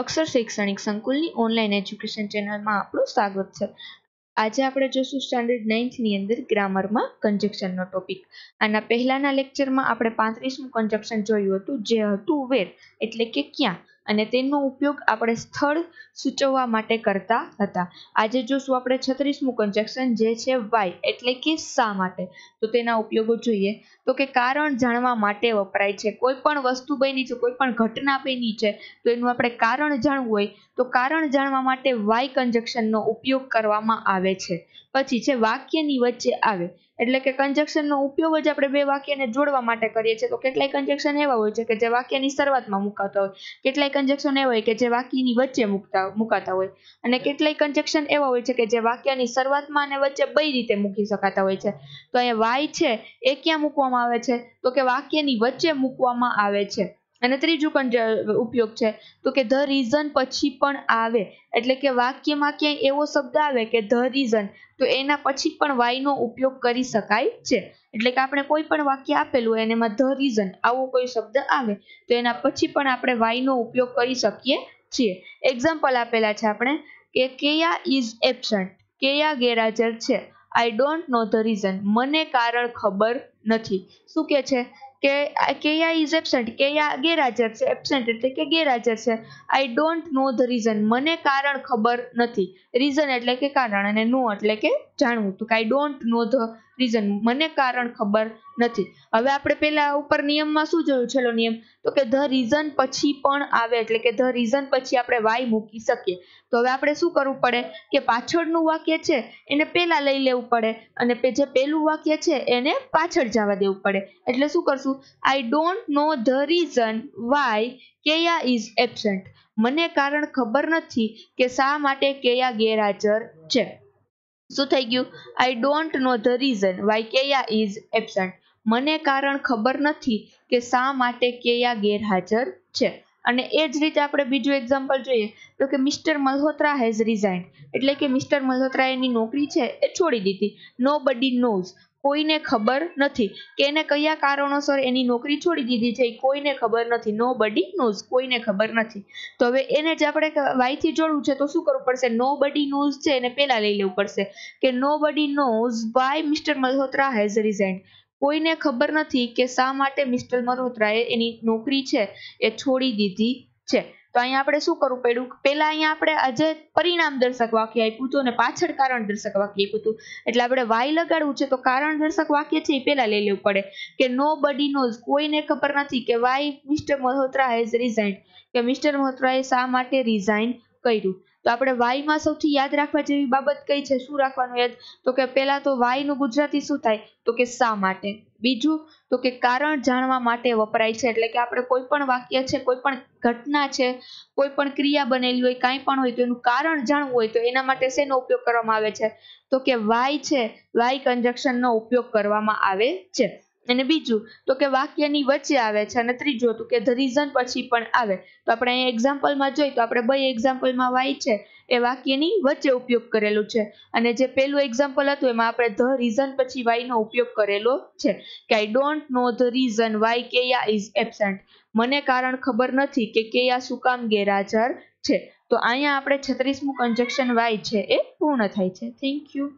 અક્ષર શૈક્ષણિક સંકુલની online education ચેનલમાં આપણું સ્વાગત છે આજે આપણે જોશું સ્ટાન્ડર્ડ નાઇન્થની અંદર ગ્રામરમાં કન્જેક્શનનો ટોપિક આના પહેલાના લેક્ચરમાં આપણે પાંત્રીસમું કન્જેક્શન જોયું હતું જે હતું વેર એટલે કે ક્યાં અને તેનો ઉપયોગ આપણે સ્થળ સૂચવવા માટે કરતા હતા આજે જોશું આપણે છત્રીસમું કન્જેક્શન જે છે વાય એટલે કે શા માટે તો તેના ઉપયોગો જોઈએ તો કે કારણ જાણવા માટે વપરાય છે કોઈ પણ વસ્તુ બની છે કોઈ પણ ઘટના બની છે તો એનું આપણે કારણ જાણવું હોય તો કારણ જાણવા માટે વાય કન્જેક્શનનો ઉપયોગ કરવામાં આવે છે પછી જે વાક્યની વચ્ચે આવે એટલે કે કન્જેક્શનનો ઉપયોગ જ આપણે બે વાક્યને જોડવા માટે કરીએ છીએ તો કેટલાય કન્જેક્શન એવા હોય છે કે જે વાક્યની શરૂઆતમાં મુકાતા હોય કેટલાય કન્જેક્શન એવા હોય કે જે વાક્યની વચ્ચે મુકતા મુકાતા હોય અને કેટલાય કન્જેક્શન એવા હોય છે કે જે વાક્યની શરૂઆતમાં અને વચ્ચે બે રીતે મૂકી શકાતા હોય છે તો અહીંયા વાય છે એ ક્યાં મૂકવામાં આવે છે તો કે વાક્યની વચ્ચે મૂકવામાં આવે છે અને ત્રીજું પણ ઉપયોગ છે તો કે ધ રીઝન પછી પણ આવે એટલે કે વાક્યમાં ક્યાંય એવો શબ્દ આવે કે ધ રીઝન તો એના પછી પણ વાયનો ઉપયોગ કરી શકાય છે એટલે કે આપણે કોઈ પણ વાક્ય આપેલું હોય એમાં ધ રીઝન આવો કોઈ શબ્દ આવે તો એના પછી પણ આપણે વાયનો ઉપયોગ કરી શકીએ છીએ એક્ઝામ્પલ આપેલા છે આપણે કે કેયા ઇઝ એબસન્ટ કેયા ગેરહાજર છે I don't know the reason મને કારણ ખબર નથી શું કે છે કે કેયા ઇઝ એબસેન્ટ કેયા ગેરહાજર છે એબસેન્ટ એટલે કે ગેરહાજર છે I don't know the reason મને કારણ ખબર નથી રીઝન એટલે કે કારણ અને નો એટલે કે જાણવું તો I don't know the reason મને કારણ ખબર નથી હવે આપણે પેલા ઉપર નિયમમાં શું જોયું છેલ્લો નિયમ તો કે ધ રીઝન પછી પણ આવે એટલે કે ધ રીઝન પછી આપણે વાય મૂકી શકીએ તો હવે આપણે શું કરવું પડે કે પાછળનું વાક્ય છે એને પહેલા લઈ લેવું પડે અને જે પહેલું વાક્ય છે એને પાછળ જવા દેવું પડે એટલે શું કરશું I don't know the reason why Keya is absent મને કારણ ખબર નથી કે શા માટે કેયા ગેરહાજર છે શું થઈ ગયું I don't know the reason why Keya is absent મને કારણ ખબર નથી કે શા માટે કેયા ગેરહાજર છે અને એ જ રીતે આપણે બીજું એક્ઝામ્પલ જોઈએ તો કે મિસ્ટર મલ્હોત્રા હેઝ રિઝાઇન્ડ એટલે કે મિસ્ટર મલ્હોત્રા એની નોકરી છે એ છોડી દીધી નો બડી નોઝ કોઈને ખબર નથી કે એને કયા કારણોસર એની નોકરી છોડી દીધી છે એ કોઈને ખબર નથી નો બડી નોઝ કોઈને ખબર નથી તો હવે એને જે આપણે વાયથી જોડવું છે તો શું કરવું પડશે નો બડી નોઝ છે એને પહેલાં લઈ લેવું પડશે કે nobody knows why mister Malhotra has resign કોઈને ખબર નથી કે શા માટે મિસ્ટર મલ્હોત્રાએ એની નોકરી છે એ છોડી દીધી છે તો અહીંયા આપણે શું કરવું પડ્યું પહેલાં અહીંયા આપણે આજે પરિણામ દર્શક વાક્ય આપ્યું હતું અને પાછળ કારણ દર્શક વાક્ય આપ્યું હતું એટલે આપણે વાય લગાડવું છે તો કારણ દર્શક વાક્ય છે એ પહેલાં લઈ લેવું પડે કે નો બડી નોઝ કોઈને ખબર નથી કે why mister Malhotra has resign કે મિસ્ટર મલ્હોત્રાએ શા માટે રિઝાઇન કર્યું તો આપણે વાયમાં સૌથી યાદ રાખવા જેવી બાબત કઈ છે શું રાખવાનું યાદ તો કે પહેલા તો વાયનું ગુજરાતી શું થાય તો કે શા માટે બીજું તો કે કારણ જાણવા માટે વપરાય છે એટલે કે આપણે કોઈ પણ વાક્ય છે કોઈ પણ ઘટના છે કોઈ પણ ક્રિયા બનેલી હોય કાંઈ પણ હોય તો એનું કારણ જાણવું હોય તો એના માટે શેનો ઉપયોગ કરવામાં આવે છે તો કે વાય છે વાય કંજક્શનનો ઉપયોગ કરવામાં આવે છે અને બીજું તો કે વાક્યની વચ્ચે આવે છે અને ત્રીજું હતું કે ધ રીઝન પછી પણ આવે તો આપણે અહીંયા એક્ઝામ્પલમાં જોઈએ તો આપણે બે એક્ઝામ્પલમાં વાય છે એ વાક્યની વચ્ચે ઉપયોગ કરેલું છે અને જે પહેલું એક્ઝામ્પલ હતું એમાં આપણે ધ રીઝન પછી વાયનો ઉપયોગ કરેલો છે કે I don't know the reason why Keya is absent મને કારણ ખબર નથી કે કેયા શું કામ ગેરહાજર છે તો અહીંયા આપણે છત્રીસમું કન્જક્શન વાય છે એ પૂર્ણ થાય છે થેન્ક યુ